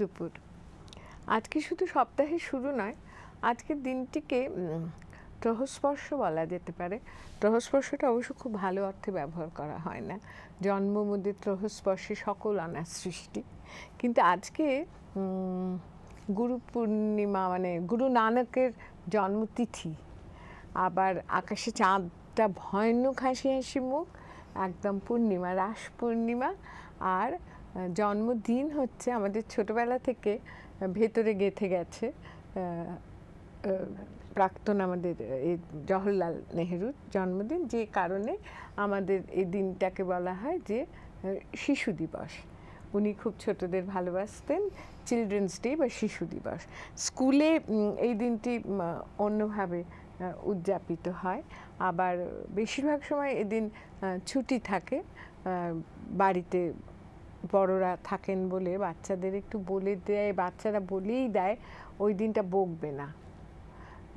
দুপুর আজকে শুধু সপ্তাহের শুরু নয় আজকের দিনটিকে গ্রহস্পর্শ বলা যেতে পারে গ্রহস্পর্শটা অবশ্য খুব ভালো অর্থে ব্যবহার করা হয় না জন্মমুদিত গ্রহস্পর্শে সকল অনার সৃষ্টি কিন্তু আজকে গুরু পূর্ণিমা মানে গুরু নানকের জন্মতিথি আবার আকাশে চাঁদটা ভয়ানক হাসি হাসি মুখ একদম পূর্ণিমা রাস পূর্ণিমা আর জন্মদিন হচ্ছে আমাদের ছোটবেলা থেকে ভেতরে গেঁথে গেছে প্রাক্তন আমাদের এই জওহরলাল নেহেরুর জন্মদিন যে কারণে আমাদের এই দিনটাকে বলা হয় যে শিশু দিবস উনি খুব ছোটদের ভালোবাসতেন চিলড্রেন্স ডে বা শিশু দিবস স্কুলে এই দিনটি অন্যভাবে উদযাপিত হয় আবার বেশিরভাগ সময় এদিন ছুটি থাকে বাড়িতে বড়রা থাকেন বলে বাচ্চাদের একটু বলে দেয় বাচ্চারা বলেই দেয় ওই দিনটা বকবে না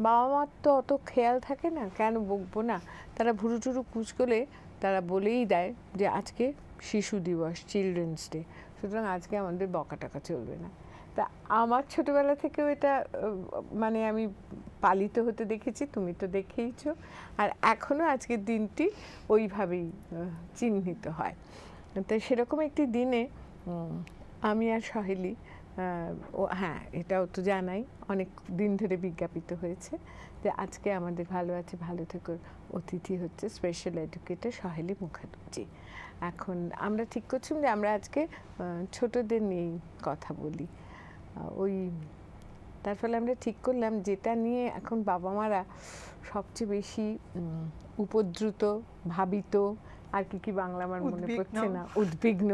বাবা মার তো অত খেয়াল থাকে না কেন বকবো না তারা ভুরু টুরু কুচকলে তারা বলেই দেয় যে আজকে শিশু দিবস চিলড্রেন্স ডে সুতরাং আজকে আমাদের বকা টাকা চলবে না তা আমার ছোটোবেলা থেকেও এটা মানে আমি পালিত হতে দেখেছি তুমি তো দেখেইছো আর এখনও আজকের দিনটি ওইভাবেই চিহ্নিত হয় তো সেরকম একটি দিনে আমি আর সহেলি ও হ্যাঁ এটাও তো জানাই অনেক দিন ধরে বিজ্ঞাপিত হয়েছে যে আজকে আমাদের ভালো আছে ভালো থেকে অতিথি হচ্ছে স্পেশাল এডুকেটর সহেলি মুখার্জি এখন আমরা ঠিক করছি যে আমরা আজকে ছোটদের নিয়েই কথা বলি ওই তার ফলে আমরা ঠিক করলাম যেটা নিয়ে এখন বাবা মারা সবচেয়ে বেশি উপদ্রুত ভাবিত আর কি কি বাংলা আমার মনে পড়ছে না উদ্বিগ্ন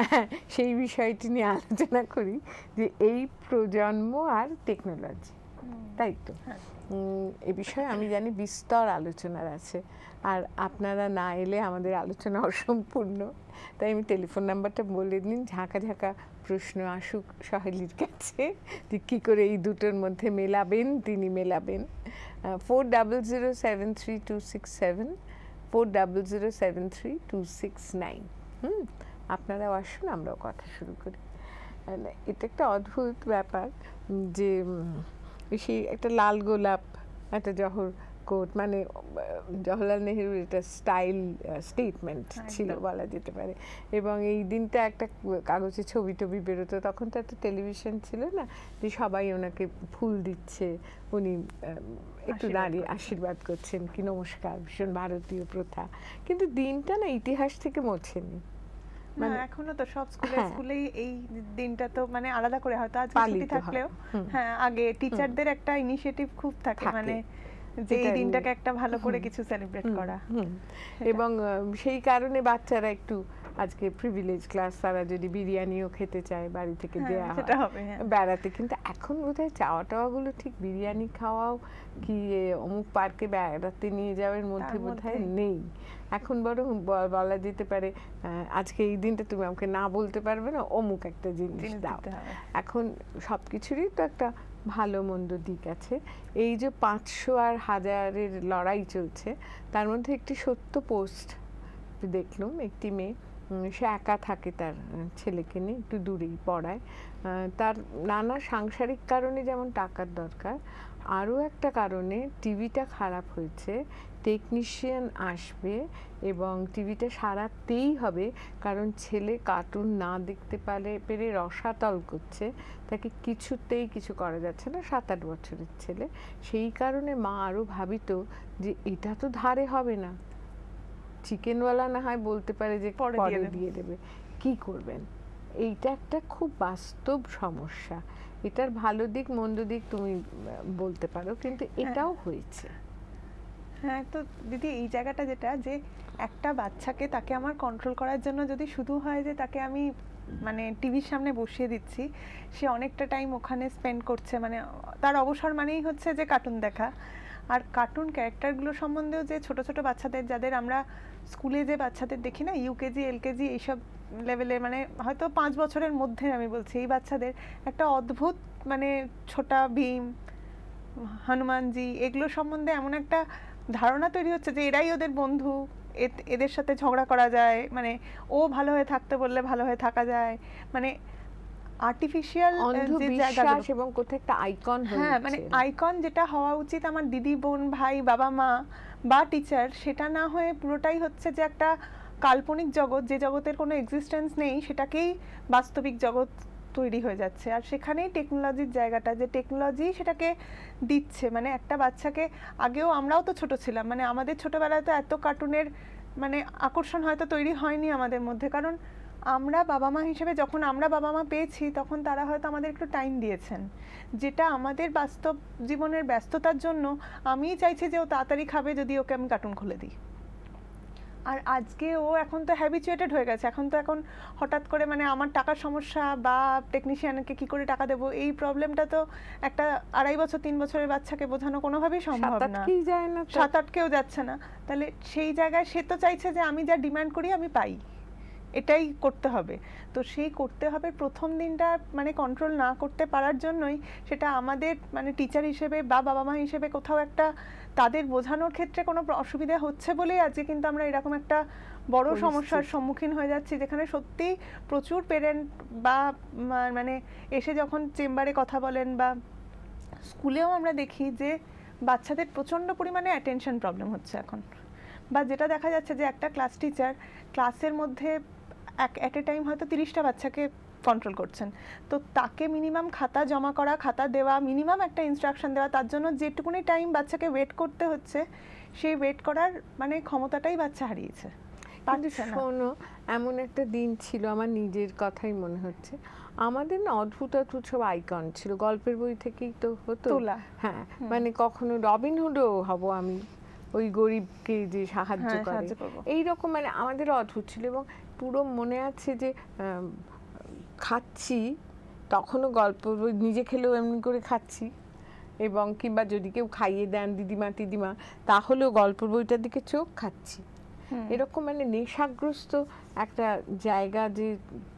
সেই বিষয়টি নিয়ে আলোচনা করি যে এই প্রজন্ম আর টেকনোলজি তাই তো হ্যাঁ। এ বিষয়ে আমি জানি বিস্তর আলোচনার আছে আর আপনারা না এলে আমাদের আলোচনা অসম্পূর্ণ তাই আমি টেলিফোন নাম্বারটা বলে দিন ঝাঁকা ঝাঁকা প্রশ্ন আসুক সহেলির কাছে যে কী করে এই দুটোর মধ্যে মেলাবেন তিনি মেলাবেন four double zero seven three two six seven four double zero seven three two six nine hmm আপনারাও আসুন আমরাও কথা শুরু করি এটা একটা অদ্ভুত ব্যাপার যে সেই একটা লাল গোলাপ একটা জহর কোট মানে জওহরলাল নেহরুর এটা স্টাইল স্টেটমেন্ট ছিল বলা যেতে পারে এবং এই দিনটা একটা কাগজে ছবি টবি বেরোতো তখন তো একটা টেলিভিশন ছিল না যে সবাই ওনাকে ফুল দিচ্ছে উনি একটু দাঁড়িয়ে আশীর্বাদ করছেন কি নমস্কার ভীষণ ভারতীয় প্রথা কিন্তু দিনটা না ইতিহাস থেকে মোছেনি মানে এখনো তো সব স্কুলে হ্যাঁ। স্কুলেই এই দিনটা তো মানে আলাদা করে হয়তো আজকে ছুটি থাকলেও হ্যাঁ আগে টিচারদের একটা ইনিশিয়েটিভ খুব থাকে মানে যে এই দিনটাকে একটা ভালো করে কিছু সেলিব্রেট করা এবং সেই কারণে বাচ্চারা একটু আজকে প্রিভিলেজ ক্লাস তারা যদি বিরিয়ানিও খেতে চায় বাড়ি থেকে হ্যাঁ, দেওয়া সেটা হবে হ্যাঁ। বেড়াতে কিন্তু এখন বোধহয় চাওয়া টাওয়াগুলো ঠিক বিরিয়ানি খাওয়াও কি অমুক পার্কে বেড়াতে নিয়ে যাওয়ার মধ্যে বোধহয় নেই এখন বরং বলা যেতে পারে আজকে এই দিনটা তুমি আমাকে না বলতে পারবে না অমুক একটা জিনিস দাও এখন সব কিছুরই তো একটা ভালো মন্দ দিক আছে এই যে পাঁচশো আর হাজারের লড়াই চলছে তার মধ্যে একটি সত্য পোস্ট দেখলাম একটি মেয়ে সে একা থাকে তার ছেলেকে নিয়ে একটু দূরেই পড়ায় তার নানা সাংসারিক কারণে যেমন টাকার দরকার আরও একটা কারণে টিভিটা খারাপ হয়েছে টেকনিশিয়ান আসবে এবং টিভিটা সারাতেই হবে কারণ ছেলে কার্টুন না দেখতে পারে পেরে রসাতল করছে তাকে কিছুতেই কিছু করা যাচ্ছে না সাত আট বছরের ছেলে সেই কারণে মা আরও ভাবিত যে এটা তো ধারে হবে না চিকেনওয়ালা না হয় বলতে পারে যে পরে দিয়ে দেবে কি করবেন এইটা একটা খুব বাস্তব সমস্যা এটার ভালো দিক মন্দ দিক তুমি বলতে পারো কিন্তু এটাও হয়েছে হ্যাঁ তো দিদি এই জায়গাটা যেটা যে একটা বাচ্চাকে তাকে আমার কন্ট্রোল করার জন্য যদি শুধু হয় যে তাকে আমি মানে টিভির সামনে বসিয়ে দিচ্ছি সে অনেকটা টাইম ওখানে স্পেন্ড করছে মানে তার অবসর মানেই হচ্ছে যে কার্টুন দেখা আর কার্টুন ক্যারেক্টারগুলো সম্বন্ধেও যে ছোট ছোট বাচ্চাদের যাদের আমরা স্কুলে যে বাচ্চাদের দেখি না ইউকেজি এলকেজি এইসব লেভেলে মানে হয়তো পাঁচ বছরের মধ্যে আমি বলছি এই বাচ্চাদের একটা অদ্ভুত মানে ছোটা ভীম হনুমানজি এগুলো সম্বন্ধে এমন একটা ধারণা তৈরি হচ্ছে যে এরাই ওদের বন্ধু এদের সাথে ঝগড়া করা যায় মানে ও ভালো হয়ে থাকতে বললে ভালো হয়ে থাকা যায় মানে আর্টিফিশিয়াল অন্ধবিশ্বাস জায়গা এবং কোথায় একটা আইকন হ্যাঁ মানে আইকন যেটা হওয়া উচিত আমার দিদি বোন ভাই বাবা মা বা টিচার সেটা না হয়ে পুরোটাই হচ্ছে যে একটা কাল্পনিক জগৎ যে জগতের কোনো এক্সিস্টেন্স নেই সেটাকেই বাস্তবিক জগৎ তৈরি হয়ে যাচ্ছে আর সেখানেই টেকনোলজির জায়গাটা যে টেকনোলজি সেটাকে দিচ্ছে মানে একটা বাচ্চাকে আগেও আমরাও তো ছোট ছিলাম মানে আমাদের ছোটোবেলায় তো এত কার্টুনের মানে আকর্ষণ হয়তো তৈরি হয়নি আমাদের মধ্যে কারণ আমরা বাবা মা হিসেবে যখন আমরা বাবা মা পেয়েছি তখন তারা হয়তো আমাদের একটু টাইম দিয়েছেন যেটা আমাদের বাস্তব জীবনের ব্যস্ততার জন্য আমি চাইছি যে ও তাড়াতাড়ি খাবে যদি ওকে আমি কার্টুন খুলে দিই আর আজকে ও এখন তো হ্যাবিচুয়েটেড হয়ে গেছে এখন তো এখন হঠাৎ করে মানে আমার টাকার সমস্যা বা টেকনিশিয়ানকে কি করে টাকা দেবো এই প্রবলেমটা তো একটা আড়াই বছর তিন বছরের বাচ্চাকে বোঝানো কোনোভাবেই সম্ভব না সাত আটকেও যাচ্ছে না তাহলে সেই জায়গায় সে তো চাইছে যে আমি যা ডিমান্ড করি আমি পাই এটাই করতে হবে তো সেই করতে হবে প্রথম দিনটা মানে কন্ট্রোল না করতে পারার জন্যই সেটা আমাদের মানে টিচার হিসেবে বা বাবা মা হিসেবে কোথাও একটা তাদের বোঝানোর ক্ষেত্রে কোনো অসুবিধা হচ্ছে বলেই আজকে কিন্তু আমরা এরকম একটা বড় সমস্যার সম্মুখীন হয়ে যাচ্ছি যেখানে সত্যি প্রচুর পেরেন্ট বা মানে এসে যখন চেম্বারে কথা বলেন বা স্কুলেও আমরা দেখি যে বাচ্চাদের প্রচণ্ড পরিমাণে অ্যাটেনশন প্রবলেম হচ্ছে এখন বা যেটা দেখা যাচ্ছে যে একটা ক্লাস টিচার ক্লাসের মধ্যে এক অ্যাট এ টাইম হয়তো তিরিশটা বাচ্চাকে কন্ট্রোল করছেন তো তাকে মিনিমাম খাতা জমা করা খাতা দেওয়া মিনিমাম একটা ইনস্ট্রাকশন দেওয়া তার জন্য যেটুকুনি টাইম বাচ্চাকে ওয়েট করতে হচ্ছে সেই ওয়েট করার মানে ক্ষমতাটাই বাচ্চা হারিয়েছে শোনো এমন একটা দিন ছিল আমার নিজের কথাই মনে হচ্ছে আমাদের না অদ্ভুত অদ্ভুত সব আইকন ছিল গল্পের বই থেকেই তো হতো হ্যাঁ মানে কখনো রবিনহুডও হব আমি ওই গরিবকে যে সাহায্য হ্যাঁ, করে এইরকম মানে আমাদের অদ্ভুত ছিল এবং পুরো মনে আছে যে খাচ্ছি তখনও গল্প নিজে খেলেও এমনি করে খাচ্ছি এবং কিংবা যদি কেউ খাইয়ে দেন দিদিমা টিদিমা তাহলেও গল্প বইটার দিকে চোখ খাচ্ছি এরকম মানে নেশাগ্রস্ত একটা জায়গা যে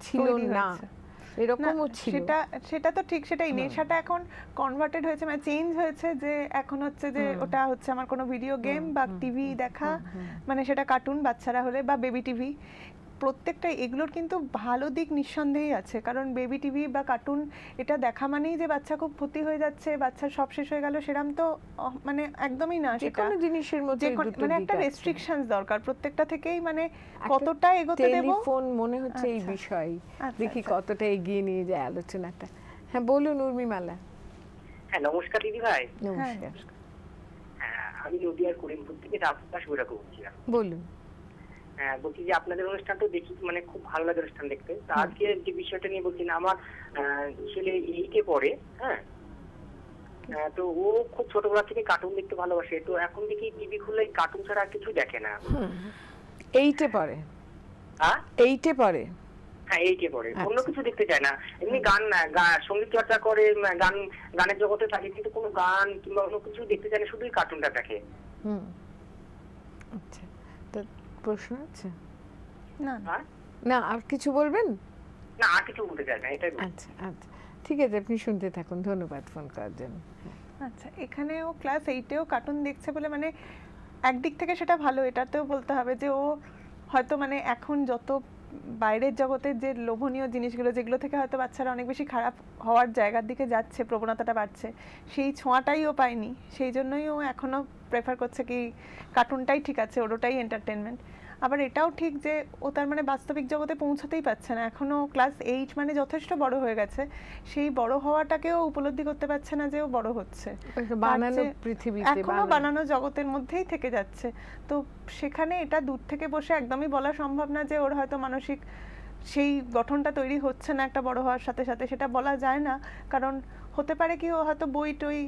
ছিল না এরকমও ছিল সেটা সেটা তো ঠিক সেটাই নেশাটা এখন কনভার্টেড হয়েছে মানে চেঞ্জ হয়েছে যে এখন হচ্ছে যে ওটা হচ্ছে আমার কোনো ভিডিও গেম বা টিভি দেখা মানে সেটা কার্টুন বাচ্চারা হলে বা বেবি টিভি প্রত্যেকটা এগুলোর কিন্তু ভালো দিক নিঃসন্দেহেই আছে কারণ বেবি টিভি বা কার্টুন এটা দেখা মানেই যে বাচ্চা খুব ক্ষতি হয়ে যাচ্ছে বাচ্চা সব শেষ হয়ে গেল সেরাম তো মানে একদমই না সেটা জিনিসের মধ্যে মানে একটা রেস্ট্রিকশনস দরকার প্রত্যেকটা থেকেই মানে কতটা এগোতে দেব ফোন মনে হচ্ছে এই আচ্ছা। বিষয় আচ্ছা, দেখি আচ্ছা। কতটা এগিয়ে নিয়ে যায় আলোচনাটা হ্যাঁ বলুন উর্মিমালা হ্যাঁ নমস্কার দিদি ভাই নমস্কার হ্যাঁ, হ্যাঁ, আমি নদিয়ার করিমপুর থেকে রাস্তা সুরা করছিলাম বলুন হ্যাঁ বলছি যে আপনাদের অনুষ্ঠান তো দেখি মানে খুব ভালো লাগে অনুষ্ঠান দেখতে তা আজকে যে বিষয়টা নিয়ে বলছি না আমার ছেলে এইটে পড়ে হ্যাঁ তো ও খুব ছোটবেলা থেকে কার্টুন দেখতে ভালোবাসে তো এখন দেখি টিভি খুলে কার্টুন ছাড়া আর কিছু দেখে না এইটে পড়ে হ্যাঁ এইটে পড়ে হ্যাঁ এইটে পড়ে আচ্ছা। অন্য কিছু দেখতে চায় না এমনি গান সঙ্গীত চর্চা করে গান গানের জগতে থাকে কিন্তু কোনো গান কিংবা অন্য কিছু দেখতে চায় না শুধুই কার্টুনটা দেখে হুম আচ্ছা প্রশ্ন আছে না না আর কিছু বলবেন না আর কিছু বলতে চাই না এটাই আচ্ছা আচ্ছা ঠিক আছে আপনি শুনতে থাকুন ধন্যবাদ ফোন করার জন্য আচ্ছা এখানে ও ক্লাস এইটেও কার্টুন দেখছে বলে মানে একদিক থেকে সেটা ভালো এটাতেও বলতে হবে যে ও হয়তো মানে এখন যত বাইরের জগতের যে লোভনীয় জিনিসগুলো যেগুলো থেকে হয়তো বাচ্চারা অনেক বেশি খারাপ হওয়ার জায়গার দিকে যাচ্ছে প্রবণতাটা বাড়ছে সেই ছোঁয়াটাই ও পায়নি সেই জন্যই ও এখনও প্রেফার করছে কি কার্টুনটাই ঠিক আছে ওটাই এন্টারটেনমেন্ট আবার এটাও ঠিক যে ও তার মানে বাস্তবিক জগতে পৌঁছাতেই পারছে না এখনও ক্লাস এইট মানে যথেষ্ট বড় হয়ে গেছে সেই বড় হওয়াটাকেও উপলব্ধি করতে পারছে না যে ও বড় হচ্ছে এখনো বানানো জগতের মধ্যেই থেকে যাচ্ছে তো সেখানে এটা দূর থেকে বসে একদমই বলা সম্ভব না যে ওর হয়তো মানসিক সেই গঠনটা তৈরি হচ্ছে না একটা বড় হওয়ার সাথে সাথে সেটা বলা যায় না কারণ হতে পারে কি ও হয়তো বই টই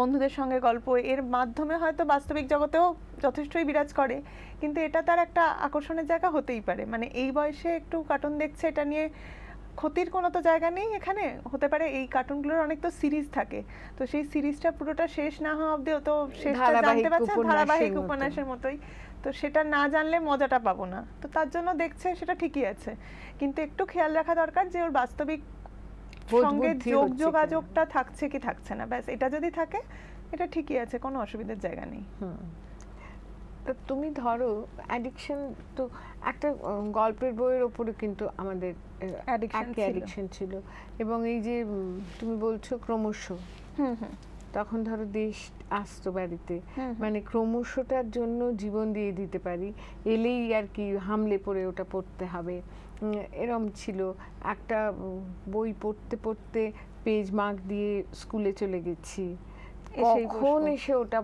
বন্ধুদের সঙ্গে গল্প এর মাধ্যমে হয়তো বাস্তবিক জগতেও যথেষ্টই বিরাজ করে কিন্তু এটা তার একটা আকর্ষণের জায়গা হতেই পারে মানে এই বয়সে একটু কার্টুন দেখছে এটা নিয়ে ক্ষতির কোনো তো জায়গা নেই এখানে হতে পারে এই কার্টুনগুলোর অনেক তো সিরিজ থাকে তো সেই সিরিজটা পুরোটা শেষ না হওয়া অব্দি তো শেষ জানতে পারছে ধারাবাহিক উপন্যাসের মতোই তো সেটা না জানলে মজাটা পাবো না তো তার জন্য দেখছে সেটা ঠিকই আছে কিন্তু একটু খেয়াল রাখা দরকার যে ওর বাস্তবিক সঙ্গে যোগ যোগাযোগটা থাকছে কি থাকছে না ব্যাস এটা যদি থাকে এটা ঠিকই আছে কোনো অসুবিধার জায়গা নেই তো তুমি ধরো অ্যাডিকশন তো একটা গল্পের বইয়ের ওপরে কিন্তু আমাদের অ্যাডিকশন ছিল এবং এই যে তুমি বলছো ক্রমশ হুম তখন ধরো দেশ আসতো বাড়িতে মানে ক্রমশটার জন্য জীবন দিয়ে দিতে পারি এলেই আর কি হামলে পড়ে ওটা পড়তে হবে এরম ছিল একটা বই পড়তে পড়তে পেজ মার্ক দিয়ে স্কুলে চলে গেছি কখন এসে ওটা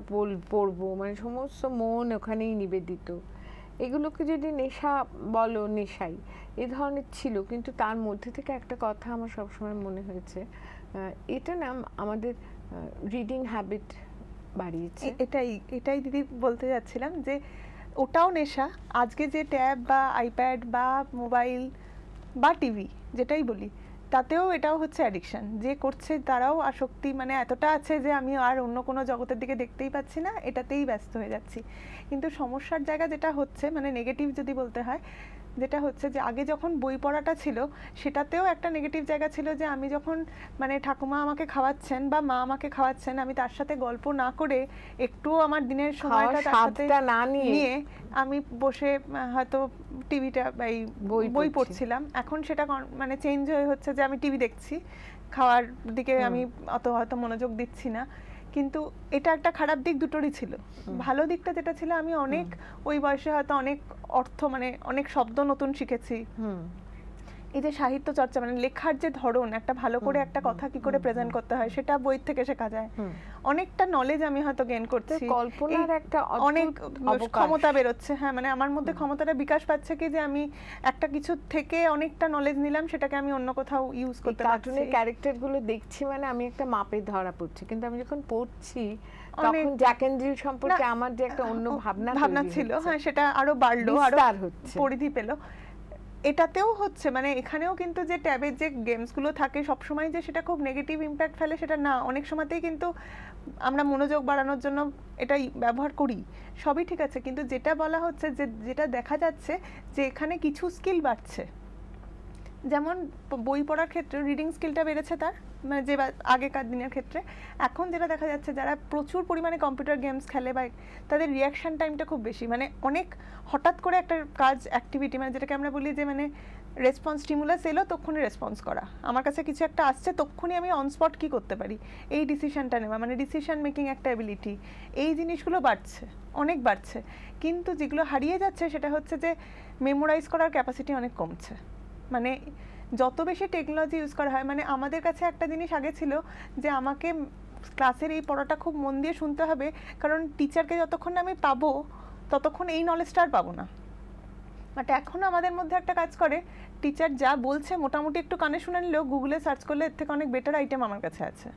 পড়বো মানে সমস্ত মন ওখানেই নিবেদিত এগুলোকে যদি নেশা বলো নেশাই এ ধরনের ছিল কিন্তু তার মধ্যে থেকে একটা কথা আমার সবসময় মনে হয়েছে এটা না আমাদের রিডিং হ্যাবিট বাড়িয়েছে এটাই এটাই দিদি বলতে যাচ্ছিলাম যে ওটাও নেশা আজকে যে ট্যাব বা আইপ্যাড বা মোবাইল বা টিভি যেটাই বলি তাতেও এটাও হচ্ছে অ্যাডিকশান যে করছে তারাও আসক্তি মানে এতটা আছে যে আমি আর অন্য কোনো জগতের দিকে দেখতেই পাচ্ছি না এটাতেই ব্যস্ত হয়ে যাচ্ছি কিন্তু সমস্যার জায়গা যেটা হচ্ছে মানে নেগেটিভ যদি বলতে হয় যেটা হচ্ছে যে আগে যখন বই পড়াটা ছিল সেটাতেও একটা নেগেটিভ জায়গা ছিল যে আমি যখন মানে ঠাকুমা আমাকে খাওয়াচ্ছেন বা মা আমাকে খাওয়াচ্ছেন আমি তার সাথে গল্প না করে একটু আমার দিনের সময়টা তার সাথে না নিয়ে আমি বসে হয়তো টিভিটা এই বই পড়ছিলাম এখন সেটা মানে চেঞ্জ হয়ে হচ্ছে যে আমি টিভি দেখছি খাওয়ার দিকে আমি অত হয়তো মনোযোগ দিচ্ছি না কিন্তু এটা একটা খারাপ দিক দুটোরই ছিল ভালো দিকটা যেটা ছিল আমি অনেক ওই বয়সে হয়তো অনেক অর্থ মানে অনেক শব্দ নতুন শিখেছি এই যে সাহিত্য চর্চা মানে লেখার যে ধরন একটা ভালো করে একটা কথা কি করে প্রেজেন্ট করতে হয় সেটা বই থেকে শেখা যায় অনেকটা নলেজ আমি হয়তো গেইন করছি কল্পনার একটা অনেক মানে ক্ষমতা বেরোচ্ছে হ্যাঁ মানে আমার মধ্যে ক্ষমতাটা বিকাশ পাচ্ছে কি যে আমি একটা কিছু থেকে অনেকটা নলেজ নিলাম সেটাকে আমি অন্য কোথাও ইউজ করতে পারছি কার্টুনের ক্যারেক্টার গুলো দেখছি মানে আমি একটা মাপে ধরা পড়ছি কিন্তু আমি যখন পড়ছি তখন জ্যাক এন্ড জিল সম্পর্কে আমার যে একটা অন্য ভাবনা ভাবনা ছিল হ্যাঁ সেটা আরো বাড়লো আরো পরিধি পেলো এটাতেও হচ্ছে মানে এখানেও কিন্তু যে ট্যাবের যে গেমসগুলো থাকে সবসময় যে সেটা খুব নেগেটিভ ইম্প্যাক্ট ফেলে সেটা না অনেক সময়তেই কিন্তু আমরা মনোযোগ বাড়ানোর জন্য এটাই ব্যবহার করি সবই ঠিক আছে কিন্তু যেটা বলা হচ্ছে যে যেটা দেখা যাচ্ছে যে এখানে কিছু স্কিল বাড়ছে যেমন বই পড়ার ক্ষেত্রে রিডিং স্কিলটা বেড়েছে তার মানে যে আগেকার দিনের ক্ষেত্রে এখন যেটা দেখা যাচ্ছে যারা প্রচুর পরিমাণে কম্পিউটার গেমস খেলে বা তাদের রিয়াকশান টাইমটা খুব বেশি মানে অনেক হঠাৎ করে একটা কাজ অ্যাক্টিভিটি মানে যেটাকে আমরা বলি যে মানে রেসপন্স স্টিমুলাস এলো তক্ষণই রেসপন্স করা আমার কাছে কিছু একটা আসছে তক্ষণই আমি অনস্পট কী করতে পারি এই ডিসিশানটা নেওয়া মানে ডিসিশান মেকিং একটা অ্যাবিলিটি এই জিনিসগুলো বাড়ছে অনেক বাড়ছে কিন্তু যেগুলো হারিয়ে যাচ্ছে সেটা হচ্ছে যে মেমোরাইজ করার ক্যাপাসিটি অনেক কমছে মানে যত বেশি টেকনোলজি ইউজ করা হয় মানে আমাদের কাছে একটা জিনিস আগে ছিল যে আমাকে ক্লাসের এই পড়াটা খুব মন দিয়ে শুনতে হবে কারণ টিচারকে যতক্ষণ আমি পাবো ততক্ষণ এই নলেজটা আর পাবো না বাট এখন আমাদের মধ্যে একটা কাজ করে টিচার যা বলছে মোটামুটি একটু কানে শুনে নিলেও গুগলে সার্চ করলে এর থেকে অনেক বেটার আইটেম আমার কাছে আছে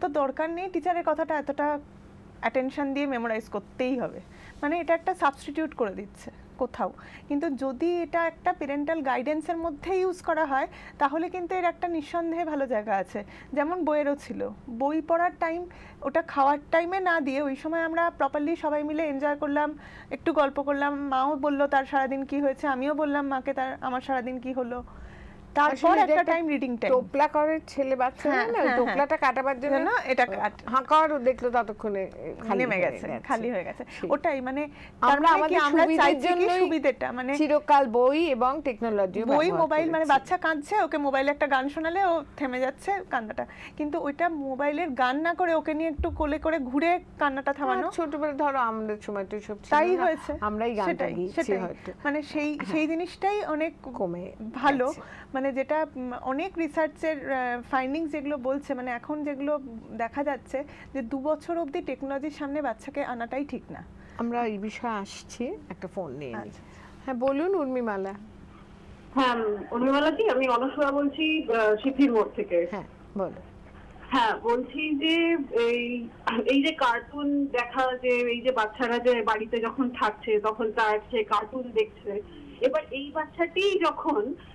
তো দরকার নেই টিচারের কথাটা এতটা অ্যাটেনশন দিয়ে মেমোরাইজ করতেই হবে মানে এটা একটা সাবস্টিটিউট করে দিচ্ছে কোথাও কিন্তু যদি এটা একটা পেরেন্টাল গাইডেন্সের মধ্যে ইউজ করা হয় তাহলে কিন্তু এর একটা নিঃসন্দেহে ভালো জায়গা আছে যেমন বইয়েরও ছিল বই পড়ার টাইম ওটা খাওয়ার টাইমে না দিয়ে ওই সময় আমরা প্রপারলি সবাই মিলে এনজয় করলাম একটু গল্প করলাম মাও বললো তার সারাদিন কি হয়েছে আমিও বললাম মাকে তার আমার সারাদিন কি হলো তারপর একটা টাইম রিডিং টাইম টোপলা করে ছেলে বাচ্চা হ্যাঁ, না হ্যাঁ, টোপলাটা হ্যাঁ। কাটাবার জন্য না এটা হাঁকার দেখলো ততক্ষণে খালি হয়ে গেছে খালি হয়ে গেছে ওটাই মানে আমরা মানে আমাদের আমরা চাই যে সুবিধাটা মানে চিরকাল বই এবং টেকনোলজি বই মোবাইল মানে বাচ্চা কাঁদছে ওকে মোবাইলে একটা গান শোনালে ও থেমে যাচ্ছে কান্নাটা কিন্তু ওইটা মোবাইলের গান না করে ওকে নিয়ে একটু কোলে করে ঘুরে কান্নাটা থামানো ছোটবেলা ধরো আমাদের সময় তো সব তাই হয়েছে আমরাই গানটা গিয়েছি হয়তো মানে সেই সেই জিনিসটাই অনেক কমে ভালো মানে মানে যেটা অনেক রিসার্চের ফাইন্ডিংস যেগুলো বলছে মানে এখন যেগুলো দেখা যাচ্ছে যে দু বছর অবধি টেকনোলজির সামনে বাচ্চাকে আনাটাই ঠিক না আমরা এই বিষয়ে আসছি একটা ফোন নিয়ে আচ্ছা। হ্যাঁ বলুন উর্মিমালা হ্যাঁ উর্মিমালা কি আমি অনসূয়া বলছি সিদ্ধির মোড় থেকে হ্যাঁ বলো হ্যাঁ বলছি যে এই এই যে কার্টুন দেখা যে এই যে বাচ্চারা যে বাড়িতে যখন থাকছে তখন তার সে কার্টুন দেখছে এবার এই বাচ্চাটি যখন আহ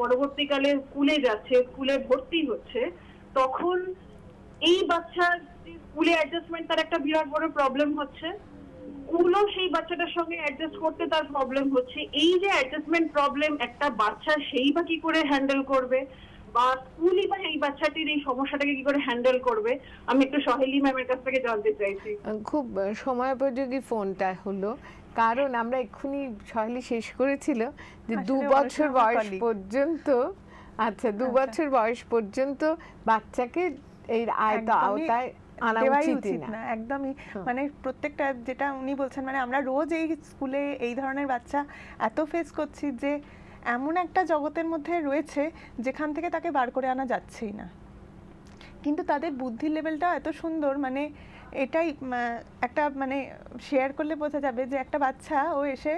পরবর্তীকালে স্কুলে যাচ্ছে স্কুলে ভর্তি হচ্ছে তখন এই বাচ্চার স্কুলে অ্যাডজাস্টমেন্ট তার একটা বিরাট বড় প্রবলেম হচ্ছে স্কুলও সেই বাচ্চাটার সঙ্গে অ্যাডজাস্ট করতে তার প্রবলেম হচ্ছে এই যে অ্যাডজাস্টমেন্ট প্রবলেম একটা বাচ্চা সেই বা কি করে হ্যান্ডেল করবে বা স্কুলই বা এই বাচ্চাটির এই সমস্যাটাকে কি করে হ্যান্ডেল করবে আমি একটু সহেলি ম্যামের কাছ থেকে জানতে চাইছি খুব সময় উপযোগী ফোনটা হলো কারণ আমরা এক্ষুনি সহলি শেষ করেছিল যে দু বছর বয়স পর্যন্ত আচ্ছা দু আচ্ছা। বছর বয়স পর্যন্ত বাচ্চাকে এই আয়ত আওতায় একদমই মানে প্রত্যেকটা যেটা উনি বলছেন মানে আমরা রোজ এই স্কুলে এই ধরনের বাচ্চা এত ফেস করছি যে এমন একটা জগতের মধ্যে রয়েছে যেখান থেকে তাকে বার করে আনা যাচ্ছেই না কিন্তু তাদের বুদ্ধির লেভেলটা এত সুন্দর মানে এটাই একটা মানে শেয়ার করলে বোঝা যাবে যে একটা বাচ্চা ও এসে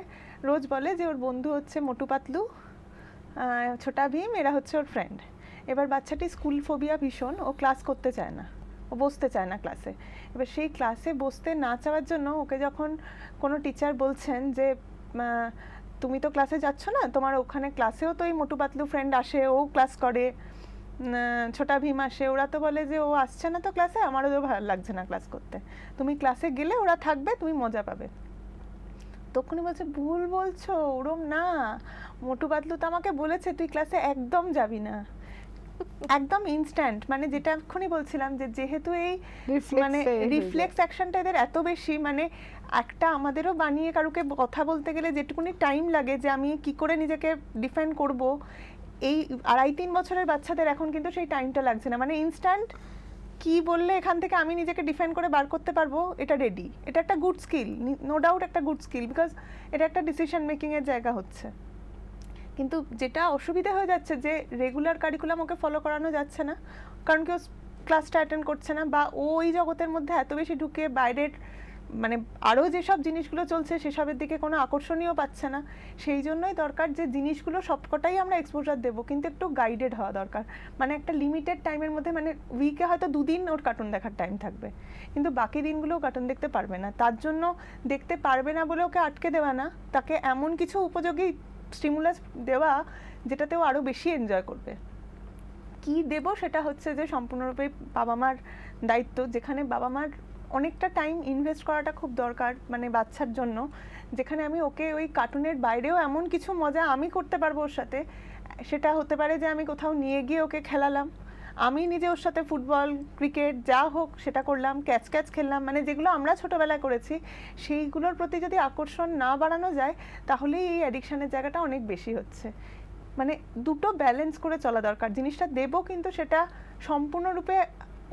রোজ বলে যে ওর বন্ধু হচ্ছে মোটু পাতলু ছোটা ভীম এরা হচ্ছে ওর ফ্রেন্ড এবার বাচ্চাটি স্কুল ফোবিয়া ভীষণ ও ক্লাস করতে চায় না ও বসতে চায় না ক্লাসে এবার সেই ক্লাসে বসতে না চাওয়ার জন্য ওকে যখন কোনো টিচার বলছেন যে তুমি তো ক্লাসে যাচ্ছ না তোমার ওখানে ক্লাসেও তো এই মোটু পাতলু ফ্রেন্ড আসে ও ক্লাস করে ছোটা ভীম আসে ওরা তো বলে যে ও আসছে না তো ক্লাসে আমারও তো ভালো লাগছে না ক্লাস করতে তুমি ক্লাসে গেলে ওরা থাকবে তুমি মজা পাবে তখনই বলছে ভুল বলছো ওরম না মোটু পাতলু তো আমাকে বলেছে তুই ক্লাসে একদম যাবি না একদম ইনস্ট্যান্ট মানে যেটা এক্ষুনি বলছিলাম যে যেহেতু এই মানে রিফ্লেক্স অ্যাকশনটা এদের এত বেশি মানে একটা আমাদেরও বানিয়ে কারুকে কথা বলতে গেলে যেটুকুনি টাইম লাগে যে আমি কি করে নিজেকে ডিফেন্ড করব এই আড়াই তিন বছরের বাচ্চাদের এখন কিন্তু সেই টাইমটা লাগছে না মানে ইনস্ট্যান্ট কি বললে এখান থেকে আমি নিজেকে ডিফেন্ড করে বার করতে পারবো এটা রেডি এটা একটা গুড স্কিল নো ডাউট একটা গুড স্কিল বিকজ এটা একটা ডিসিশন মেকিংয়ের জায়গা হচ্ছে কিন্তু যেটা অসুবিধা হয়ে যাচ্ছে যে রেগুলার কারিকুলাম ওকে ফলো করানো যাচ্ছে না কারণ কেউ ক্লাসটা অ্যাটেন্ড করছে না বা ও ওই জগতের মধ্যে এত বেশি ঢুকে বাইরের মানে আরও যেসব জিনিসগুলো চলছে সেসবের দিকে কোনো আকর্ষণীয় পাচ্ছে না সেই জন্যই দরকার যে জিনিসগুলো সবকটাই আমরা এক্সপোজার দেবো কিন্তু একটু গাইডেড হওয়া দরকার মানে একটা লিমিটেড টাইমের মধ্যে মানে উইকে হয়তো দুদিন ওর কার্টুন দেখার টাইম থাকবে কিন্তু বাকি দিনগুলো কার্টুন দেখতে পারবে না তার জন্য দেখতে পারবে না বলে ওকে আটকে দেওয়া না তাকে এমন কিছু উপযোগী স্টিমুলাস দেওয়া যেটাতেও আরও বেশি এনজয় করবে কি দেব সেটা হচ্ছে যে সম্পূর্ণরূপে বাবা মার দায়িত্ব যেখানে বাবা মার অনেকটা টাইম ইনভেস্ট করাটা খুব দরকার মানে বাচ্চার জন্য যেখানে আমি ওকে ওই কার্টুনের বাইরেও এমন কিছু মজা আমি করতে পারবো ওর সাথে সেটা হতে পারে যে আমি কোথাও নিয়ে গিয়ে ওকে খেলালাম আমি নিজে ওর সাথে ফুটবল ক্রিকেট যা হোক সেটা করলাম ক্যাচ ক্যাচ খেললাম মানে যেগুলো আমরা ছোটোবেলায় করেছি সেইগুলোর প্রতি যদি আকর্ষণ না বাড়ানো যায় তাহলেই এই অ্যাডিকশানের জায়গাটা অনেক বেশি হচ্ছে মানে দুটো ব্যালেন্স করে চলা দরকার জিনিসটা দেবো কিন্তু সেটা সম্পূর্ণরূপে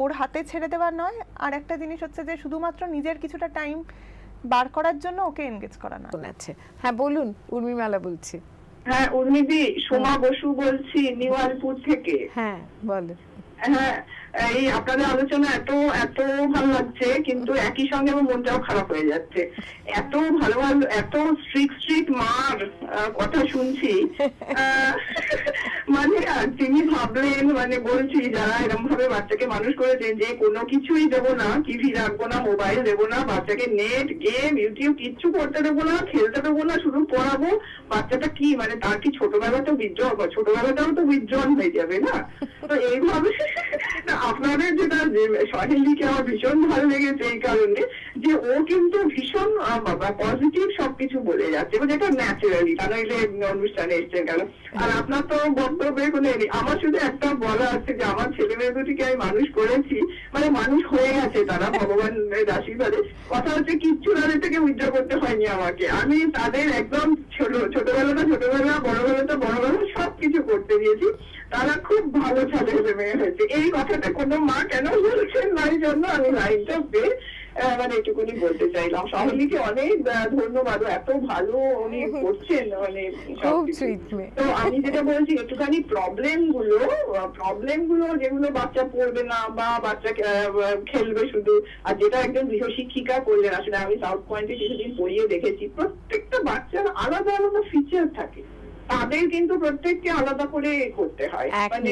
ওর হাতে ছেড়ে দেওয়া নয় আর একটা জিনিস হচ্ছে যে শুধুমাত্র নিজের কিছুটা টাইম বার করার জন্য ওকে এনগেজ করা না আছে হ্যাঁ বলুন মালা বলছি হ্যাঁ উর্মিদি সোমা বসু বলছি নিওয়ালপুর থেকে হ্যাঁ বলো হ্যাঁ এই আপনাদের আলোচনা এত এত ভালো লাগছে কিন্তু একই সঙ্গে আমার মনটাও খারাপ হয়ে যাচ্ছে এত ভালো ভালো এত স্ট্রিক স্ট্রিক মার কথা শুনছি মানে তিনি ভাবলেন মানে বলছি যারা এরকম ভাবে বাচ্চাকে মানুষ করেছেন যে কোনো কিছুই দেবো না টিভি রাখবো না মোবাইল দেবো না বাচ্চাকে নেট গেম ইউটিউব কিচ্ছু করতে দেবো না খেলতে দেবো না শুধু পড়াবো বাচ্চাটা কি মানে তার কি ছোটবেলাতেও বিদ্রোহ ছোটবেলাটাও তো বিদ্রোহ হয়ে যাবে না তো এইভাবে আপনাদের যেটা সহেলিকে আমার ভীষণ ভালো লেগেছে এই কারণে যে ও কিন্তু ভীষণ পজিটিভ সবকিছু বলে যাচ্ছে এবং যেটা ন্যাচারালি তা নইলে অনুষ্ঠানে এসছেন কেন আর আপনার তো বক্তব্যের কোনো আমার শুধু একটা বলা আছে যে আমার ছেলে ছেলে দুটিকে আমি মানুষ করেছি মানে মানুষ হয়ে গেছে তারা ভগবানের আশীর্বাদে কথা হচ্ছে কিচ্ছু তাদের থেকে উইথড্র করতে হয়নি আমাকে আমি তাদের একদম ছোট ছোটবেলাটা ছোটবেলা তো বড়বেলা সব কিছু করতে দিয়েছি তারা খুব ভালো ছেলে মেয়ে হয়েছে এই কথাটা কোনো মা কেন বলছেন না জন্য আমি লাইনটা পেয়ে হ্যাঁ, মানে এটুকুনি বলতে চাইলাম সহনীকে অনেক ধন্যবাদ এত ভালো উনি করছেন মানে তো আমি যেটা বলছি একটুখানি প্রবলেম গুলো প্রবলেম গুলো যেগুলো বাচ্চা পড়বে না বা বাচ্চা খেলবে শুধু আর যেটা একজন গৃহশিক্ষিকা করলেন আসলে আমি সাউথ পয়েন্টে কিছুদিন পড়িয়ে দেখেছি প্রত্যেকটা বাচ্চার আলাদা আলাদা ফিচার থাকে তাদের কিন্তু প্রত্যেককে আলাদা করে করতে হয় মানে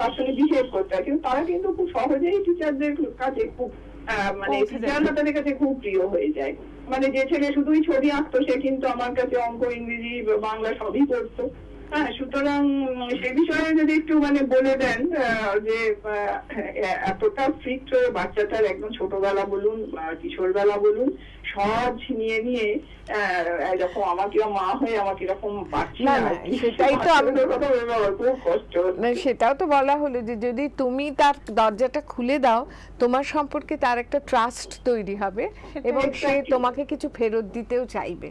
তার সঙ্গে বিহেভ করতে হয় কিন্তু তারা কিন্তু খুব সহজেই টিচারদের কাছে খুব মানে রান্নাটাদের কাছে খুব প্রিয় হয়ে যায় মানে যে ছেলে শুধুই ছবি আঁকতো সে কিন্তু আমার কাছে অঙ্ক ইংরেজি বাংলা সবই করতো হ্যাঁ, সুতরাং বিষয়ে যদি একটু মানে বলে দেন যে এতটা বাচ্চাটার একদম ছোটবেলা বলুন কিশোরবেলা বলুন নিয়ে নিয়ে আমাকে মা হয়ে আমাকে এরকম সেটাই তো কষ্ট সেটাও তো বলা হলো যে যদি তুমি তার দরজাটা খুলে দাও তোমার সম্পর্কে তার একটা ট্রাস্ট তৈরি হবে এবং সে তোমাকে কিছু ফেরত দিতেও চাইবে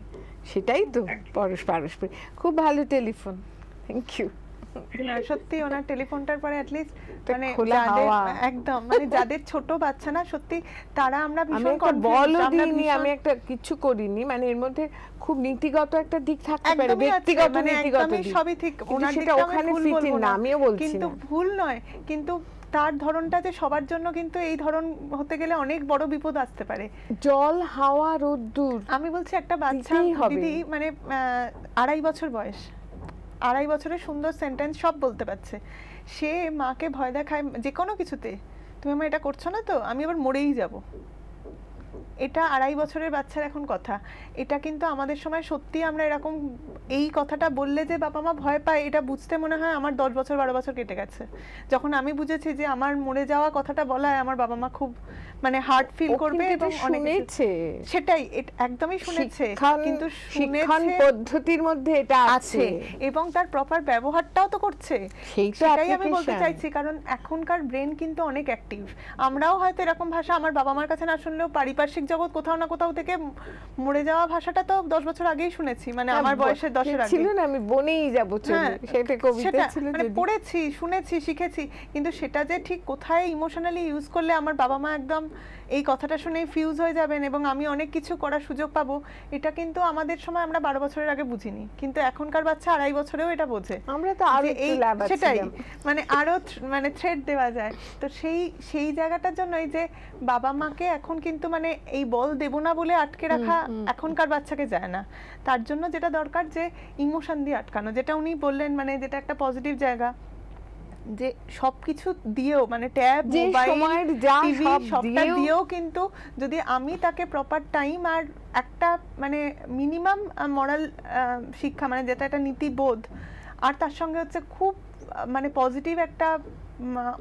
সেটাই তো পরশ পারস্পরিক খুব ভালো টেলিফোন থ্যাংক ইউ সত্যি ওনার টেলিফোনটার পরে অ্যাটলিস্ট মানে একদম মানে যাদের ছোট বাচ্চা না সত্যি তারা আমরা ভীষণ বলও দিইনি আমি একটা কিছু করিনি মানে এর মধ্যে খুব নীতিগত একটা দিক থাকতে পারে ব্যক্তিগত মানে নীতিগত সবই ঠিক ওনার দিকটা ওখানে ফিটিং না আমিও বলছি কিন্তু ভুল নয় কিন্তু তার ধরনটা যে সবার জন্য কিন্তু এই ধরন হতে গেলে অনেক বড় বিপদ আসতে পারে জল হাওয়া রোদ্দুর আমি বলছি একটা বাচ্চা দিদি মানে আড়াই বছর বয়স আড়াই বছরের সুন্দর সেন্টেন্স সব বলতে পারছে সে মাকে ভয় দেখায় যে কোনো কিছুতে তুমি আমার এটা করছো না তো আমি আবার মরেই যাবো এটা আড়াই বছরের বাচ্চার এখন কথা এটা কিন্তু আমাদের সময় সত্যি আমরা এরকম এই কথাটা বললে যে বাবা মা ভয় পায় এটা বুঝতে মনে হয় আমার দশ বছর বারো বছর কেটে গেছে যখন আমি বুঝেছি যে আমার মরে যাওয়া কথাটা বলায় আমার বাবা মা খুব মানে হার্ট ফিল করবে এবং শুনেছে সেটাই একদমই শুনেছে কিন্তু শিক্ষণ পদ্ধতির মধ্যে এটা আছে এবং তার প্রপার ব্যবহারটাও তো করছে সেটাই আমি বলতে চাইছি কারণ এখনকার ব্রেন কিন্তু অনেক অ্যাক্টিভ আমরাও হয়তো এরকম ভাষা আমার বাবা মার কাছে না শুনলেও পারিপার্শ্বিক জগৎ কোথাও না কোথাও থেকে মরে যাওয়া ভাষাটা তো দশ বছর আগেই শুনেছি মানে হ্যাঁ, আমার বয়সের দশের ছিল না আমি বনেই যাবো হ্যাঁ, সেটা মানে পড়েছি শুনেছি শিখেছি কিন্তু সেটা যে ঠিক কোথায় ইমোশনালি ইউজ করলে আমার বাবা মা একদম এই কথাটা শুনেই ফিউজ হয়ে যাবেন এবং আমি অনেক কিছু করার সুযোগ পাবো এটা কিন্তু আমাদের সময় আমরা বারো বছরের আগে বুঝিনি কিন্তু এখনকার বাচ্চা আড়াই বছরেও এটা বোঝে আমরা তো আগে এই সেটাই মানে আরও মানে থ্রেড দেওয়া যায় তো সেই সেই জায়গাটার জন্য এই যে বাবা মাকে এখন কিন্তু মানে এই বল দেব না বলে আটকে রাখা এখনকার বাচ্চাকে যায় না তার জন্য যেটা দরকার যে ইমোশন দিয়ে আটকানো যেটা উনি বললেন মানে যেটা একটা পজিটিভ জায়গা যে সবকিছু দিয়েও মানে ট্যাব মোবাইল টিভি সবটা দিয়েও কিন্তু যদি আমি তাকে প্রপার টাইম আর একটা মানে মিনিমাম মরাল শিক্ষা মানে যেটা একটা নীতিবোধ আর তার সঙ্গে হচ্ছে খুব মানে পজিটিভ একটা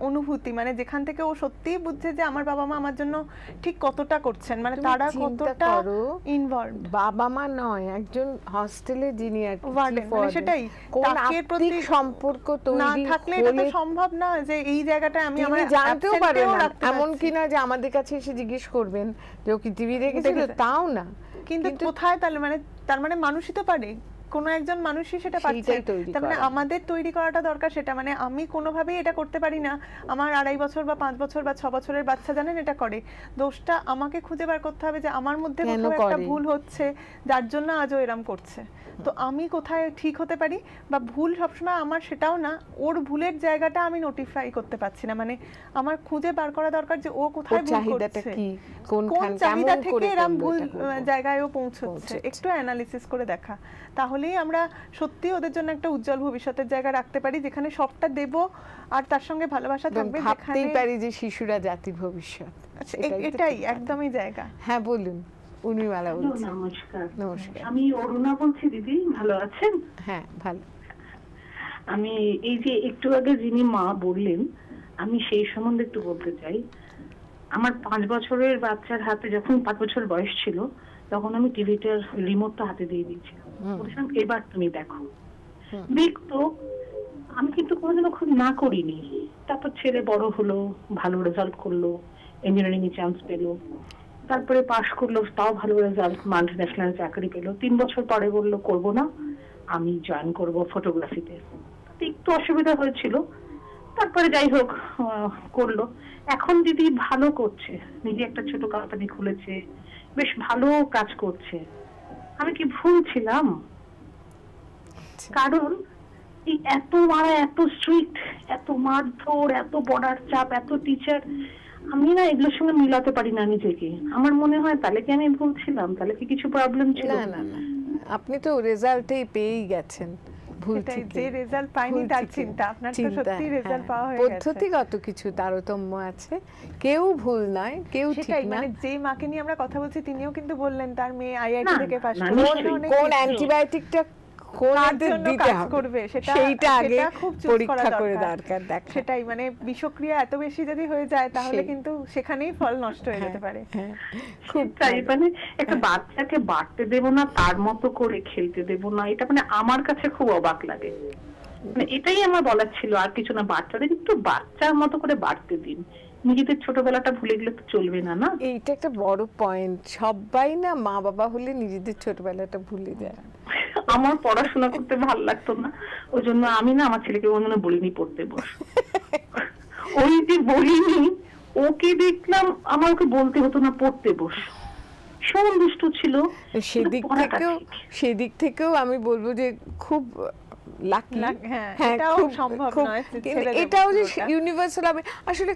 অনুভূতি মানে যেখান থেকে ও সত্যি বুঝছে যে আমার বাবা মা আমার জন্য ঠিক কতটা করছেন মানে তারা কতটা ইনভলভ বাবা মা নয় একজন হস্টেলে যিনি আর মানে সেটাই তাকে প্রতি সম্পর্ক তৈরি না থাকলে এটা তো সম্ভব না যে এই জায়গাটা আমি আমার জানতেও পারে না এমন কি না যে আমাদের কাছে এসে জিজ্ঞেস করবেন যে ও কি টিভি দেখেছিল তাও না কিন্তু কোথায় তাহলে মানে তার মানে মানুষই তো পারে কোন একজন মানুষই সেটা পাচ্ছে তার মানে আমাদের তৈরি করাটা দরকার সেটা মানে আমি কোনোভাবেই এটা করতে পারি না আমার আড়াই বছর বা পাঁচ বছর বা ছ বছরের বাচ্চা জানেন এটা করে দোষটা আমাকে খুঁজে বার করতে হবে যে আমার মধ্যে কোথাও একটা ভুল হচ্ছে যার জন্য আজও এরম করছে তো আমি কোথায় ঠিক হতে পারি বা ভুল সবসময় আমার সেটাও না ওর ভুলের জায়গাটা আমি নোটিফাই করতে পারছি না মানে আমার খুঁজে বার করা দরকার যে ও কোথায় ভুল করছে কোন চাহিদা থেকে এরম ভুল জায়গায় ও পৌঁছচ্ছে একটু অ্যানালিসিস করে দেখা তাহলে তাহলেই আমরা সত্যি ওদের জন্য একটা উজ্জ্বল ভবিষ্যতের জায়গা রাখতে পারি যেখানে সবটা দেব আর তার সঙ্গে ভালোবাসা থাকবে ভাবতেই পারি যে শিশুরা জাতির ভবিষ্যৎ আচ্ছা, এটাই একদমই জায়গা হ্যাঁ বলুন বলছি নমস্কার নমস্কার আমি অরুণা বলছি দিদি ভালো আছেন হ্যাঁ ভালো আমি এই যে একটু আগে যিনি মা বললেন আমি সেই সম্বন্ধে একটু বলতে চাই আমার পাঁচ বছরের বাচ্চার হাতে যখন পাঁচ বছর বয়স ছিল তখন আমি টিভিটার রিমোটটা হাতে দিয়ে দিয়েছিলাম বলেছিলাম এবার তুমি দেখো দেখতো আমি কিন্তু কোনোদিনও খুব না করিনি তারপর ছেলে বড় হলো ভালো রেজাল্ট করলো ইঞ্জিনিয়ারিং এ চান্স পেলো তারপরে পাশ করলো তাও ভালো রেজাল্ট মাল্টি ন্যাশনাল চাকরি পেলো তিন বছর পরে বললো করব না আমি জয়েন করব ফটোগ্রাফিতে একটু অসুবিধা হয়েছিল তারপরে যাই হোক করলো এখন দিদি ভালো করছে নিজে একটা ছোট কোম্পানি খুলেছে বেশ ভালো কাজ করছে আমি কি ভুল ছিলাম আচ্ছা। কারণ এই এত মারা এত স্ট্রিক্ট এত মারধর এত বর্ডার চাপ এত টিচার আমি না এগুলোর সঙ্গে মিলাতে পারি না নিজেকে আমার মনে হয় তাহলে কি আমি ভুল ছিলাম তাহলে কি কিছু প্রবলেম ছিল না না আপনি তো রেজাল্টেই পেয়েই গেছেন ভুল যে রেজাল্ট পাইনি তার চিন্তা আপনার তো সত্যি রেজাল্ট হ্যাঁ। পাওয়া হয়ে গেছে পদ্ধতিগত কিছু তারতম্য আছে কেউ ভুল নয় কেউ ঠিক না মানে যে মাকে নিয়ে আমরা কথা বলছি তিনিও কিন্তু বললেন তার মেয়ে আইআইটি থেকে পাস করে কোন অ্যান্টিবায়োটিকটা দিতে করবে সেটা আগে পরীক্ষা করে দরকার সেটাই মানে বিষক্রিয়া এত বেশি যদি হয়ে যায় তাহলে কিন্তু সেখানেই ফল নষ্ট হয়ে হ্যাঁ, যেতে পারে হ্যাঁ। খুব তাই মানে একটা হ্যাঁ। বাচ্চাকে বাড়তে দেব না তার মতো করে খেলতে দেব না এটা মানে আমার কাছে খুব অবাক লাগে মানে এটাই আমার বলার ছিল আর কিছু না বাচ্চাদের একটু বাচ্চার মতো করে বাড়তে দিন নিজেদের ছোটবেলাটা ভুলে গেলে তো চলবে না না এইটা একটা বড় পয়েন্ট সবাই না মা বাবা হলে নিজেদের ছোটবেলাটা ভুলে যায় আমার পড়াশোনা করতে ভাল লাগতো না ওই জন্য আমি না আমার ছেলেকে ওই কোনো বলিনি পড়তে বস ওই যে বলিনি ওকে দেখলাম আমার ওকে বলতে হতো না পড়তে বস ভীষণ ছিল সেদিক থেকেও সেদিক থেকেও আমি বলবো যে খুব লাকি হ্যাঁ, হ্যাঁ, এটাও সম্ভব নয় এটাও যে ইউনিভার্সাল হবে আসলে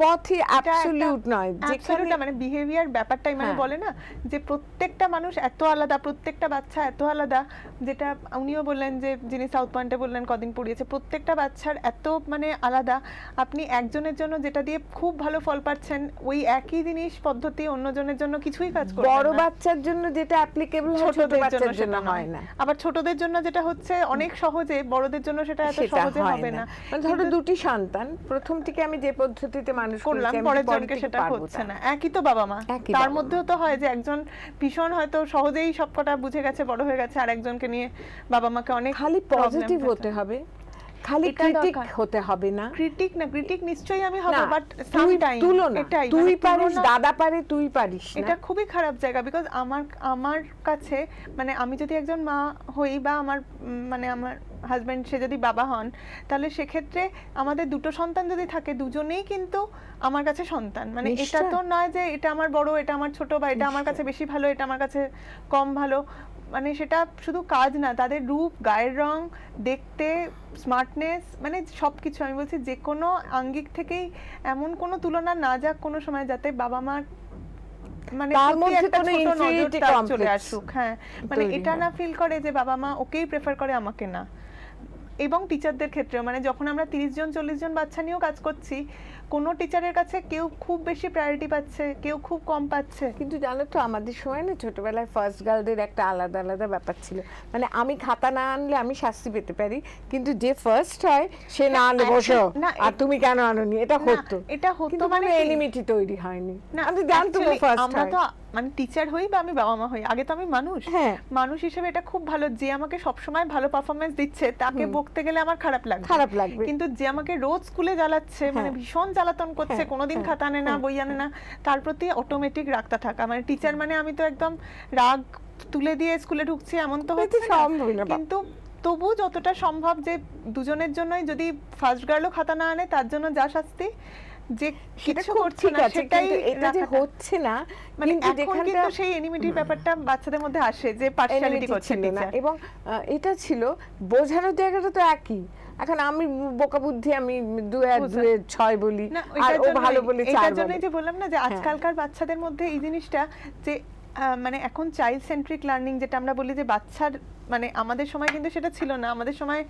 পথই অ্যাবসলিউট নয় যেখানে মানে বিহেভিয়ার ব্যাপারটাই মানে হ্যাঁ। বলে না যে প্রত্যেকটা মানুষ এত আলাদা প্রত্যেকটা বাচ্চা এত আলাদা যেটা উনিও বললেন যে যিনি সাউথ পয়েন্টে বললেন কদিন পড়িয়েছে প্রত্যেকটা বাচ্চার এত মানে আলাদা আপনি একজনের জন্য যেটা দিয়ে খুব ভালো ফল পাচ্ছেন ওই একই জিনিস পদ্ধতি অন্যজনের জন্য কিছুই কাজ করবে বড় বাচ্চার জন্য যেটা অ্যাপ্লিকেবল ছোটদের জন্য হয় না আবার ছোটদের জন্য যেটা হচ্ছে অনেক সহজে বড়দের জন্য সেটা এত সহজে হবে না মানে ধরো দুটি সন্তান প্রথম থেকে আমি যে পদ্ধতিতে মানুষ করলাম পরের জনকে সেটা হচ্ছে না একই তো বাবা মা তার মধ্যেও তো হয় যে একজন ভীষণ হয়তো সহজেই সবকটা বুঝে গেছে বড় হয়ে গেছে আর একজনকে নিয়ে বাবা মাকে অনেক খালি পজিটিভ হতে হবে খালি ক্রিটিক হতে হবে না ক্রিটিক না ক্রিটিক নিশ্চয়ই আমি হব বাট সাম সামটাইম তুলনা তুই মানে পারিস দাদা পারে তুই পারিস না এটা খুবই খারাপ জায়গা বিকজ আমার আমার কাছে মানে আমি যদি একজন মা হই বা আমার মানে আমার হাজবেন্ড সে যদি বাবা হন তাহলে সেক্ষেত্রে আমাদের দুটো সন্তান যদি থাকে দুজনেই কিন্তু আমার কাছে সন্তান মানে এটা তো নয় যে এটা আমার বড় এটা আমার ছোট বা এটা আমার কাছে বেশি ভালো এটা আমার কাছে কম ভালো মানে সেটা শুধু কাজ না তাদের রূপ গায়ের রং দেখতে স্মার্টনেস মানে সব কিছু আমি বলছি যে কোনো আঙ্গিক থেকেই এমন কোনো তুলনা না যাক কোনো সময় যাতে বাবা মার মানে, হ্যাঁ। মানে এটা না ফিল করে যে বাবা মা ওকেই প্রেফার করে আমাকে না এবং টিচারদের ক্ষেত্রে মানে যখন আমরা তিরিশ জন চল্লিশ জন বাচ্চা নিয়েও কাজ করছি কোনো টিচারের কাছে কেউ খুব বেশি প্রায়োরিটি পাচ্ছে কেউ খুব কম পাচ্ছে কিন্তু জানো তো আমাদের সময় না ছোটবেলায় ফার্স্ট গার্লদের একটা আলাদা আলাদা ব্যাপার ছিল মানে আমি খাতা না আনলে আমি শাস্তি পেতে পারি কিন্তু যে ফার্স্ট হয় সে না আনলে বসো আর তুমি কেন আনোনি এটা হতো এটা হতো মানে এনিমিটি তৈরি হয়নি না আমি জানতো ফার্স্ট আমরা তো মানে টিচার হই বা আমি বাবা মা হই আগে তো আমি মানুষ হ্যাঁ। মানুষ হিসেবে এটা খুব ভালো যে আমাকে সব সময় ভালো পারফরম্যান্স দিচ্ছে তাকে বকতে গেলে আমার খারাপ লাগবে খারাপ লাগবে কিন্তু যে আমাকে রোজ স্কুলে জ্বালাচ্ছে মানে হ্যাঁ। ভীষণ জ্বালাতন করছে হ্যাঁ, কোনোদিন হ্যাঁ, খাতা আনে না হ্যাঁ, বই আনে না তার প্রতি অটোমেটিক রাগটা থাকা মানে টিচার মানে আমি তো একদম রাগ তুলে দিয়ে স্কুলে ঢুকছি এমন তো হচ্ছে কিন্তু তবু যতটা সম্ভব যে দুজনের জন্যই যদি ফার্স্ট গার্লও খাতা না আনে তার জন্য যা শাস্তি যে না সেটাই এটা যে হচ্ছে না মানে এখন কিন্তু সেই এনিমিটির ব্যাপারটা বাচ্চাদের মধ্যে আসে যে করছেন না এবং এটা ছিল বোঝানোর জায়গাটা তো একই এখন আমি বোকা বুদ্ধি আমি দু দুয়ে ছয় বলি আর ও ভালো বলে চার বলি যে বললাম না যে হ্যাঁ। আজকালকার বাচ্চাদের মধ্যে এই জিনিসটা যে মানে এখন চাইল্ড সেন্ট্রিক লার্নিং যেটা আমরা বলি যে বাচ্চার মানে আমাদের সময় কিন্তু সেটা ছিল না আমাদের সময়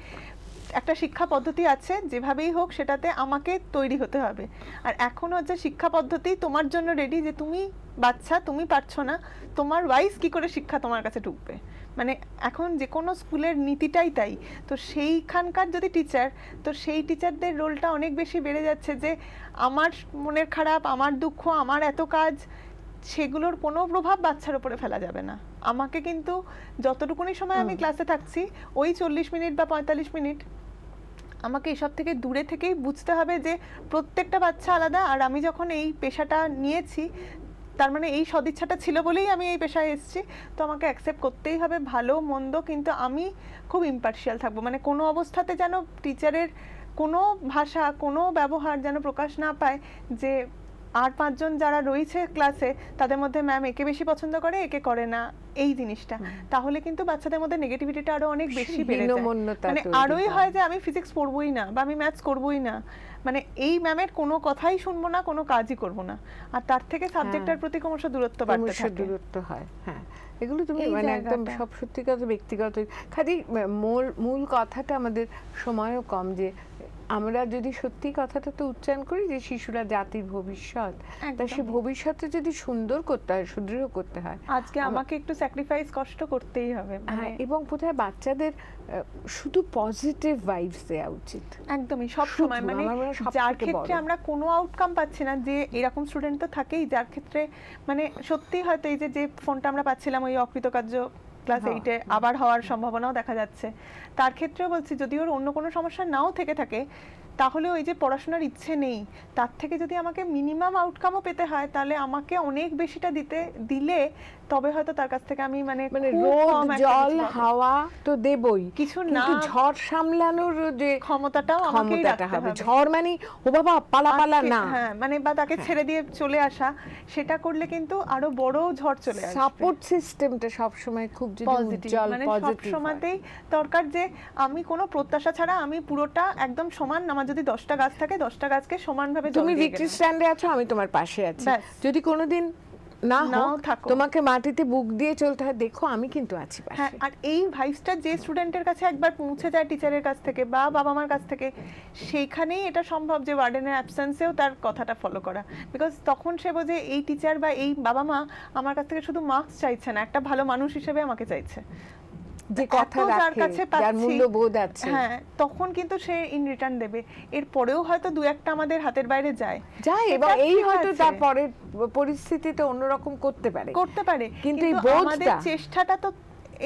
একটা শিক্ষা পদ্ধতি আছে যেভাবেই হোক সেটাতে আমাকে তৈরি হতে হবে আর এখন হচ্ছে শিক্ষা পদ্ধতি তোমার জন্য রেডি যে তুমি বাচ্চা তুমি পারছো না তোমার ওয়াইজ কি করে শিক্ষা তোমার কাছে ঢুকবে মানে এখন যে কোনো স্কুলের নীতিটাই তাই তো সেইখানকার যদি টিচার তো সেই টিচারদের রোলটা অনেক বেশি বেড়ে যাচ্ছে যে আমার মনের খারাপ আমার দুঃখ আমার এত কাজ সেগুলোর কোনো প্রভাব বাচ্চার উপরে ফেলা যাবে না আমাকে কিন্তু যতটুকুনি সময় আমি ক্লাসে থাকছি ওই চল্লিশ মিনিট বা পঁয়তাল্লিশ মিনিট আমাকে এসব থেকে দূরে থেকেই বুঝতে হবে যে প্রত্যেকটা বাচ্চা আলাদা আর আমি যখন এই পেশাটা নিয়েছি তার মানে এই সদিচ্ছাটা ছিল বলেই আমি এই পেশায় এসেছি তো আমাকে অ্যাকসেপ্ট করতেই হবে ভালো মন্দ কিন্তু আমি খুব ইম্পার্শিয়াল থাকবো মানে কোনো অবস্থাতে যেন টিচারের কোনো ভাষা কোনো ব্যবহার যেন প্রকাশ না পায় যে আর পাঁচজন যারা রয়েছে ক্লাসে তাদের মধ্যে ম্যাম একে বেশি পছন্দ করে একে করে না এই জিনিসটা তাহলে কিন্তু বাচ্চাদের মধ্যে নেগেটিভিটিটা আরো অনেক বেশি বেড়ে যায় মানে আরোই হয় যে আমি ফিজিক্স পড়বই না বা আমি ম্যাথস করবই না মানে এই ম্যামের কোনো কথাই শুনবো না কোনো কাজই করবো না আর তার থেকে সাবজেক্টের হ্যাঁ। প্রতি ক্রমশ দূরত্ব বাড়তে থাকে দূরত্ব হয় হ্যাঁ এগুলো তুমি মানে একদম সব সত্যি কথা ব্যক্তিগত খালি মূল মূল কথাটা আমাদের সময়ও কম যে আমরা যদি সত্যি কথাটা তো উচ্চারণ করি যে শিশুরা জাতির ভবিষ্যৎ তা সে ভবিষ্যতে যদি সুন্দর করতে হয় সুদৃঢ় করতে হয় আজকে আমাকে একটু স্যাক্রিফাইস কষ্ট করতেই হবে হ্যাঁ, মানে এবং কোথায় বাচ্চাদের শুধু পজিটিভ ভাইবস দেওয়া উচিত একদমই সব সময় মানে যার ক্ষেত্রে আমরা কোনো আউটকাম পাচ্ছি না যে এরকম স্টুডেন্ট তো থাকেই যার ক্ষেত্রে মানে সত্যি হয়তো এই যে যে ফোনটা আমরা পাচ্ছিলাম ওই অকৃতকার্য ক্লাস হ্যাঁ, এইটে হ্যাঁ। আবার হওয়ার সম্ভাবনাও দেখা যাচ্ছে তার ক্ষেত্রেও বলছি যদি ওর অন্য কোনো সমস্যা নাও থেকে থাকে তাহলে ওই যে পড়াশোনার ইচ্ছে নেই তার থেকে যদি আমাকে মিনিমাম আউটকামও পেতে হয় তাহলে আমাকে অনেক বেশিটা দিতে দিলে তবে হয়তো তার কাছ থেকে আমি মানে মানে রোদ জল হাওয়া তো দেবই কিছু না ঝড় সামলানোর যে ক্ষমতাটাও আমাকেই রাখতে হবে ঝড় মানে ও বাবা পালা পালা না হ্যাঁ মানে বা তাকে হ্যাঁ। ছেড়ে দিয়ে চলে আসা সেটা করলে কিন্তু আরো বড় ঝড় চলে আসবে সাপোর্ট সিস্টেমটা সব সময় খুব যদি পজিটিভ মানে সব সময়তেই দরকার যে আমি কোনো প্রত্যাশা ছাড়া আমি পুরোটা একদম সমান আমার আমার যদি দশটা গাছ থাকে দশটা গাছকে সমানভাবে তুমি ভিক্টরি স্ট্যান্ডে আছো আমি তোমার পাশে আছি যদি কোনোদিন না থাকো তোমাকে মাটিতে বুক দিয়ে চলতে হয় দেখো আমি কিন্তু আছি হ্যাঁ আর এই ভাইবসটা যে স্টুডেন্টের কাছে একবার পৌঁছে যায় টিচারের কাছ থেকে বা বাবা মার কাছ থেকে সেইখানেই এটা সম্ভব যে ওয়ার্ডেনের অ্যাবসেন্সেও তার কথাটা ফলো করা বিকজ তখন সে বোঝে এই টিচার বা এই বাবা মা আমার কাছ থেকে শুধু মার্কস চাইছে না একটা ভালো মানুষ হিসেবে আমাকে চাইছে যে কথা যার কাছে যার মূল্যবোধ আছে হ্যাঁ তখন কিন্তু সে ইন রিটার্ন দেবে এর পরেও হয়তো দু একটা আমাদের হাতের বাইরে যায় যায় এবং এই হয়তো তার পরের পরিস্থিতিতে অন্যরকম করতে পারে করতে পারে কিন্তু এই আমাদের চেষ্টাটা তো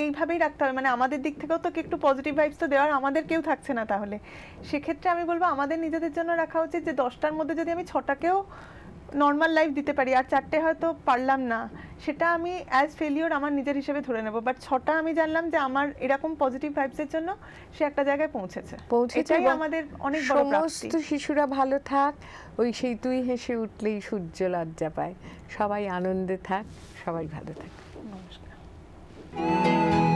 এইভাবেই রাখতে হবে মানে আমাদের দিক থেকেও তো একটু পজিটিভ ভাইবস তো দেওয়ার আমাদের কেউ থাকছে না তাহলে সেক্ষেত্রে আমি বলবো আমাদের নিজেদের জন্য রাখা উচিত যে দশটার মধ্যে যদি আমি ছটাকেও নর্মাল লাইফ দিতে পারি আর চারটে হয়তো পারলাম না সেটা আমি অ্যাজ ফেলিওর আমার নিজের হিসেবে ধরে নেব বাট ছটা আমি জানলাম যে আমার এরকম পজিটিভ ভাইবসের জন্য সে একটা জায়গায় পৌঁছেছে পৌঁছেছে আমাদের অনেক বড় সমস্ত শিশুরা ভালো থাক ওই সেই তুই হেসে উঠলেই সূর্য লজ্জা পায় সবাই আনন্দে থাক সবাই ভালো থাক নমস্কার